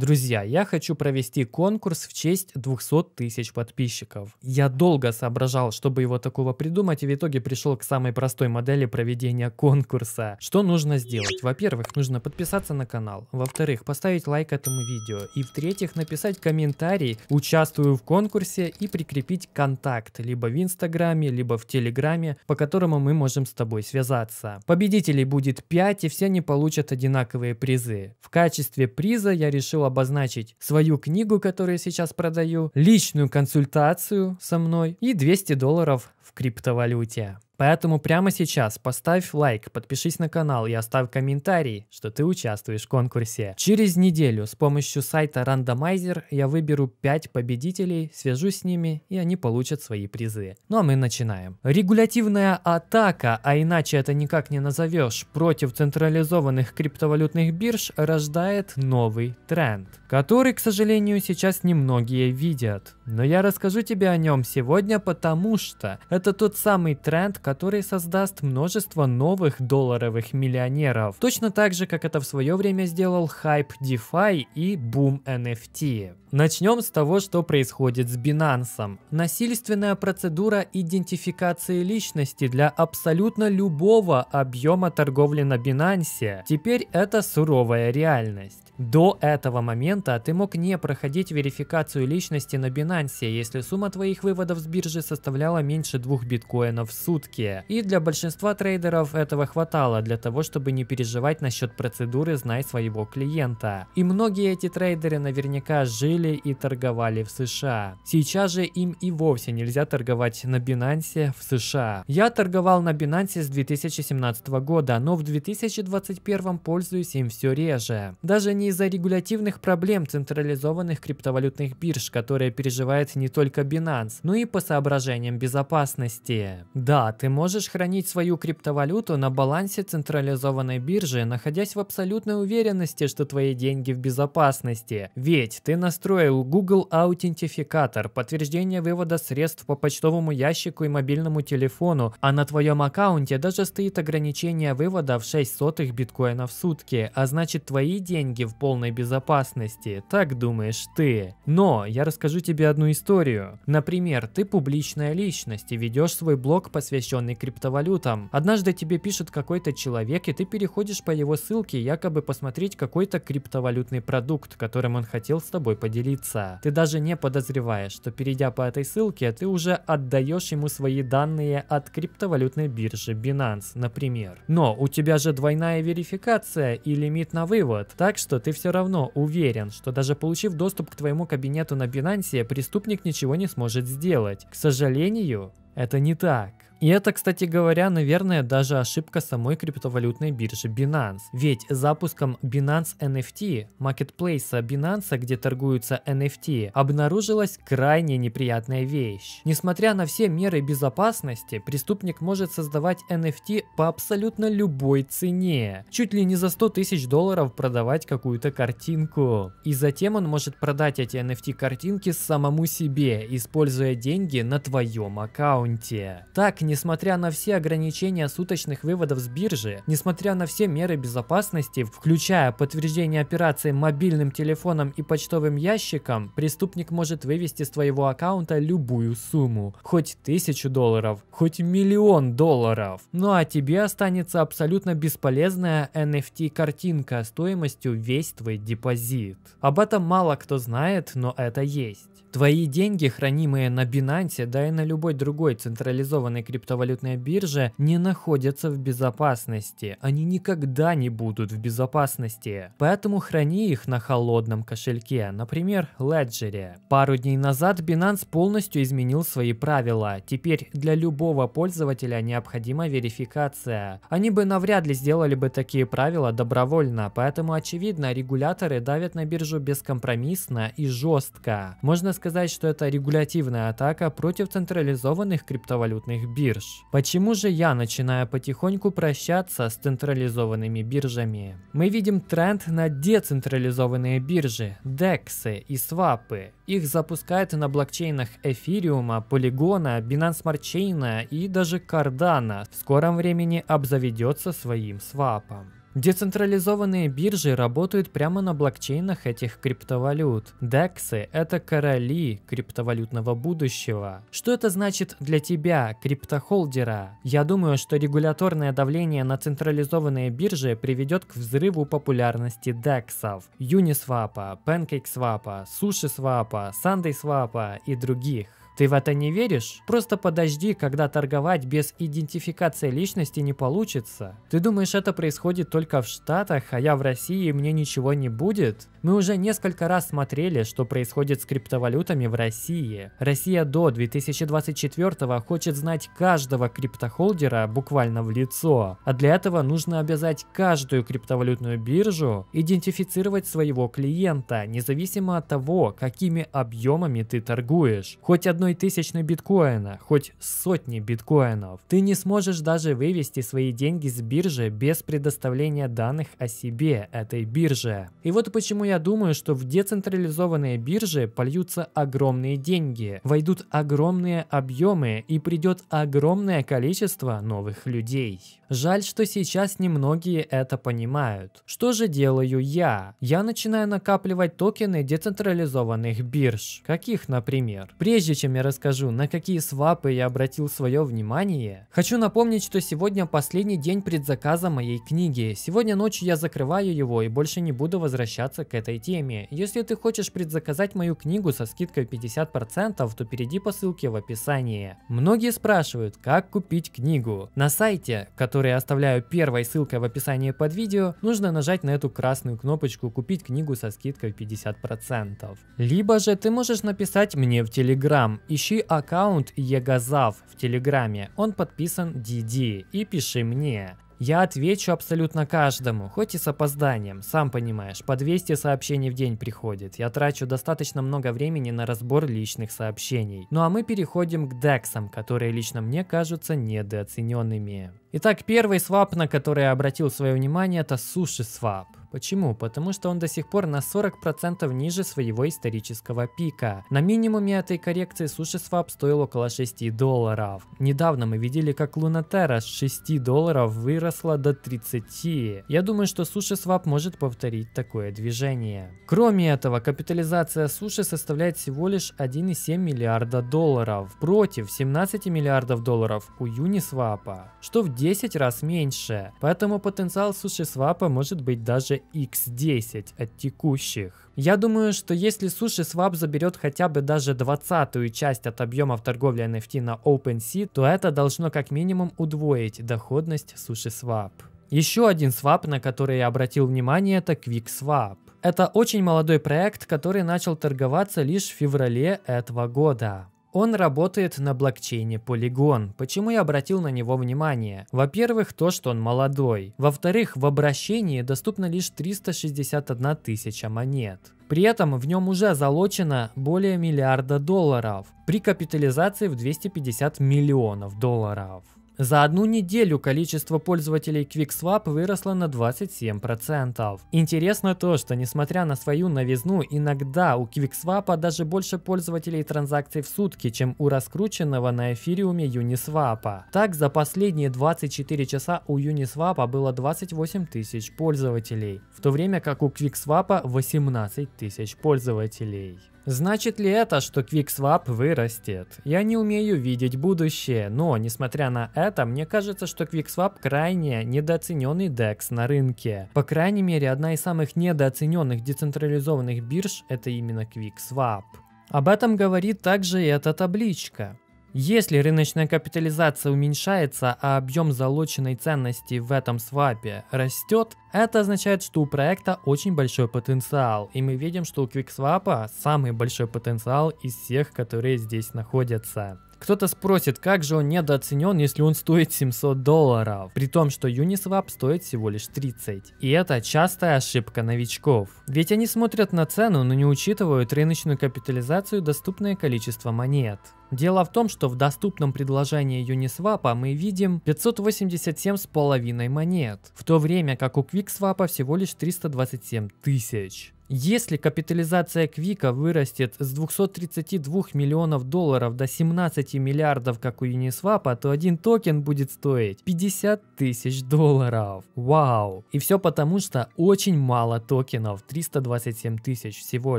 Друзья, я хочу провести конкурс в честь 200 тысяч подписчиков. Я долго соображал, чтобы его такого придумать, и в итоге пришел к самой простой модели проведения конкурса. Что нужно сделать? Во-первых, нужно подписаться на канал. Во-вторых, поставить лайк этому видео. И в-третьих, написать комментарий «Участвую в конкурсе» и прикрепить контакт либо в Инстаграме, либо в Телеграме, по которому мы можем с тобой связаться. Победителей будет 5, и все они получат одинаковые призы. В качестве приза я решил обозначить свою книгу, которую я сейчас продаю, личную консультацию со мной и 200 долларов в криптовалюте. Поэтому прямо сейчас поставь лайк, подпишись на канал и оставь комментарий, что ты участвуешь в конкурсе. Через неделю с помощью сайта Randomizer я выберу 5 победителей, свяжусь с ними и они получат свои призы. Ну а мы начинаем. Регулятивная атака, а иначе это никак не назовешь, против централизованных криптовалютных бирж рождает новый тренд, который, к сожалению, сейчас немногие видят. Но я расскажу тебе о нем сегодня, потому что это тот самый тренд, который который создаст множество новых долларовых миллионеров. Точно так же, как это в свое время сделал хайп DeFi и бум NFT. Начнем с того, что происходит с Binance. Насильственная процедура идентификации личности для абсолютно любого объема торговли на Binance. Теперь это суровая реальность. До этого момента ты мог не проходить верификацию личности на Binance, если сумма твоих выводов с биржи составляла меньше двух биткоинов в сутки. И для большинства трейдеров этого хватало для того, чтобы не переживать насчет процедуры «Знай своего клиента». И многие эти трейдеры наверняка жили производили и торговали в США. Сейчас же им и вовсе нельзя торговать на Binance в США. Я торговал на Binance с 2017 года, но в 2021 пользуюсь им все реже. Даже не из-за регулятивных проблем централизованных криптовалютных бирж, которые переживает не только Binance, но и по соображениям безопасности. Да, ты можешь хранить свою криптовалюту на балансе централизованной биржи, находясь в абсолютной уверенности, что твои деньги в безопасности. Ведь ты настроен встроил Google Аутентификатор, подтверждение вывода средств по почтовому ящику и мобильному телефону, а на твоем аккаунте даже стоит ограничение вывода в 6 сотых биткоина в сутки, а значит твои деньги в полной безопасности, так думаешь ты. Но я расскажу тебе одну историю. Например, ты публичная личность и ведешь свой блог, посвященный криптовалютам. Однажды тебе пишет какой-то человек, и ты переходишь по его ссылке якобы посмотреть какой-то криптовалютный продукт, которым он хотел с тобой поделиться поделиться. Ты даже не подозреваешь, что перейдя по этой ссылке, ты уже отдаешь ему свои данные от криптовалютной биржи Binance, например. Но у тебя же двойная верификация и лимит на вывод, так что ты все равно уверен, что даже получив доступ к твоему кабинету на Binance, преступник ничего не сможет сделать. К сожалению, это не так. И это, кстати говоря, наверное, даже ошибка самой криптовалютной биржи Binance. Ведь запуском Binance NFT, маркетплейса Binance, где торгуются NFT, обнаружилась крайне неприятная вещь. Несмотря на все меры безопасности, преступник может создавать NFT по абсолютно любой цене. Чуть ли не за 100 тысяч долларов продавать какую-то картинку. И затем он может продать эти NFT-картинки самому себе, используя деньги на твоем аккаунте. Так не несмотря на все ограничения суточных выводов с биржи, несмотря на все меры безопасности, включая подтверждение операции мобильным телефоном и почтовым ящиком, преступник может вывести с твоего аккаунта любую сумму. Хоть тысячу долларов, хоть миллион долларов. Ну а тебе останется абсолютно бесполезная NFT-картинка стоимостью весь твой депозит. Об этом мало кто знает, но это есть. Твои деньги, хранимые на Binance, да и на любой другой централизованной крипто криптовалютная биржа не находятся в безопасности. Они никогда не будут в безопасности. Поэтому храни их на холодном кошельке, например, Ledger. Пару дней назад Binance полностью изменил свои правила. Теперь для любого пользователя необходима верификация. Они бы навряд ли сделали бы такие правила добровольно, поэтому очевидно, регуляторы давят на биржу бескомпромиссно и жестко. Можно сказать, что это регулятивная атака против централизованных криптовалютных бирж бирж. Почему же я начинаю потихоньку прощаться с централизованными биржами? Мы видим тренд на децентрализованные биржи, дексы и свапы. Их запускают на блокчейнах эфириума, полигона, Binance Smart Chain и даже Cardano. В скором времени обзаведется своим свапом. Децентрализованные биржи работают прямо на блокчейнах этих криптовалют. Дексы – это короли криптовалютного будущего. Что это значит для тебя, криптохолдера? Я думаю, что регуляторное давление на централизованные биржи приведет к взрыву популярности дексов – юнисвапа, PancakeSwap, сушисвапа, SundaySwap и других. Ты в это не веришь? Просто подожди, когда торговать без идентификации личности не получится. Ты думаешь, это происходит только в Штатах, а я в России и мне ничего не будет? Мы уже несколько раз смотрели, что происходит с криптовалютами в России. Россия до 2024 хочет знать каждого криптохолдера буквально в лицо. А для этого нужно обязать каждую криптовалютную биржу идентифицировать своего клиента, независимо от того, какими объемами ты торгуешь. Хоть одной одной тысячной биткоина, хоть сотни биткоинов. Ты не сможешь даже вывести свои деньги с биржи без предоставления данных о себе, этой бирже. И вот почему я думаю, что в децентрализованные биржи польются огромные деньги, войдут огромные объемы и придет огромное количество новых людей. Жаль, что сейчас немногие это понимают. Что же делаю я? Я начинаю накапливать токены децентрализованных бирж. Каких, например? Прежде чем я расскажу, на какие свапы я обратил свое внимание, хочу напомнить, что сегодня последний день предзаказа моей книги. Сегодня ночью я закрываю его и больше не буду возвращаться к этой теме. Если ты хочешь предзаказать мою книгу со скидкой 50%, то перейди по ссылке в описании. Многие спрашивают, как купить книгу. На сайте, который которые оставляю первой ссылкой в описании под видео, нужно нажать на эту красную кнопочку «Купить книгу со скидкой 50%». Либо же ты можешь написать мне в Телеграм. Ищи аккаунт Егозав в Телеграме, он подписан DD, и пиши мне. Я отвечу абсолютно каждому, хоть и с опозданием, сам понимаешь, по 200 сообщений в день приходит. Я трачу достаточно много времени на разбор личных сообщений. Ну а мы переходим к дексам, которые лично мне кажутся недооцененными. Итак, первый свап, на который я обратил свое внимание, это суши свап. Почему? Потому что он до сих пор на 40% ниже своего исторического пика. На минимуме этой коррекции суши свап стоил около 6 долларов. Недавно мы видели, как Лунатера с 6 долларов выросла до 30. Я думаю, что суши свап может повторить такое движение. Кроме этого, капитализация суши составляет всего лишь 1,7 миллиарда долларов против 17 миллиардов долларов у Юнисвапа, что в 10 раз меньше, поэтому потенциал суши-свапа может быть даже x10 от текущих. Я думаю, что если суши-свап заберет хотя бы даже двадцатую часть от объемов торговли NFT на OpenSea, то это должно как минимум удвоить доходность суши-свап. Еще один свап, на который я обратил внимание, это QuickSwap. Это очень молодой проект, который начал торговаться лишь в феврале этого года. Он работает на блокчейне Polygon. Почему я обратил на него внимание? Во-первых, то, что он молодой. Во-вторых, в обращении доступно лишь 361 тысяча монет. При этом в нем уже залочено более миллиарда долларов при капитализации в 250 миллионов долларов. За одну неделю количество пользователей QuickSwap выросло на 27%. Интересно то, что несмотря на свою новизну, иногда у QuickSwap даже больше пользователей транзакций в сутки, чем у раскрученного на эфириуме Uniswap. Так, за последние 24 часа у Uniswap было 28 тысяч пользователей, в то время как у QuickSwap 18 тысяч пользователей. Значит ли это, что QuickSwap вырастет? Я не умею видеть будущее, но, несмотря на это, мне кажется, что QuickSwap крайне недооцененный DEX на рынке. По крайней мере, одна из самых недооцененных децентрализованных бирж – это именно QuickSwap. Об этом говорит также и эта табличка. Если рыночная капитализация уменьшается, а объем залоченной ценности в этом свапе растет, это означает, что у проекта очень большой потенциал, и мы видим, что у QuickSwap самый большой потенциал из всех, которые здесь находятся. Кто-то спросит, как же он недооценен, если он стоит 700 долларов, при том, что Uniswap стоит всего лишь 30. И это частая ошибка новичков. Ведь они смотрят на цену, но не учитывают рыночную капитализацию и доступное количество монет. Дело в том, что в доступном предложении Uniswap мы видим 587 с половиной монет, в то время как у QuickSwap всего лишь 327 тысяч. Если капитализация Квика вырастет с 232 миллионов долларов до 17 миллиардов, как у Uniswap, то один токен будет стоить 50 тысяч долларов. Вау! И все потому, что очень мало токенов, 327 тысяч всего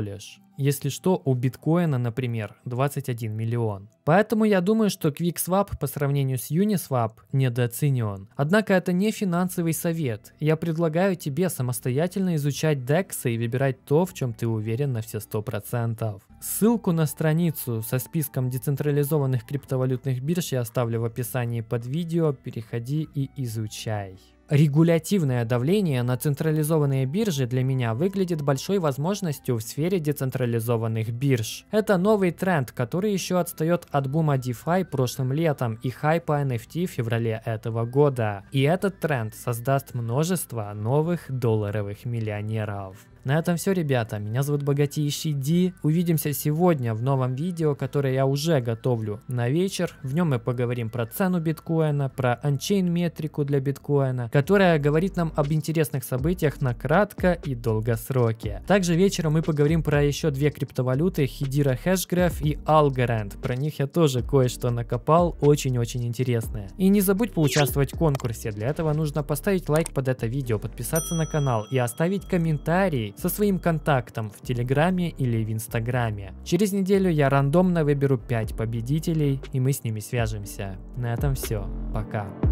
лишь. Если что, у биткоина, например, 21 миллион. Поэтому я думаю, что QuickSwap по сравнению с Uniswap недооценен. Однако это не финансовый совет. Я предлагаю тебе самостоятельно изучать DEX и выбирать то, в чем ты уверен на все 100%. Ссылку на страницу со списком децентрализованных криптовалютных бирж я оставлю в описании под видео. Переходи и изучай. Регулятивное давление на централизованные биржи для меня выглядит большой возможностью в сфере децентрализованных бирж. Это новый тренд, который еще отстает от бума DeFi прошлым летом и хайпа NFT в феврале этого года. И этот тренд создаст множество новых долларовых миллионеров. На этом все, ребята. Меня зовут Богатейший Ди. Увидимся сегодня в новом видео, которое я уже готовлю на вечер. В нем мы поговорим про цену биткоина, про анчейн метрику для биткоина, которая говорит нам об интересных событиях на кратко и долгосроке. Также вечером мы поговорим про еще две криптовалюты Хидира Хэшграф и Algorand. Про них я тоже кое-что накопал, очень-очень интересное. И не забудь поучаствовать в конкурсе. Для этого нужно поставить лайк под это видео, подписаться на канал и оставить комментарий, со своим контактом в Телеграме или в Инстаграме. Через неделю я рандомно выберу 5 победителей, и мы с ними свяжемся. На этом все. Пока.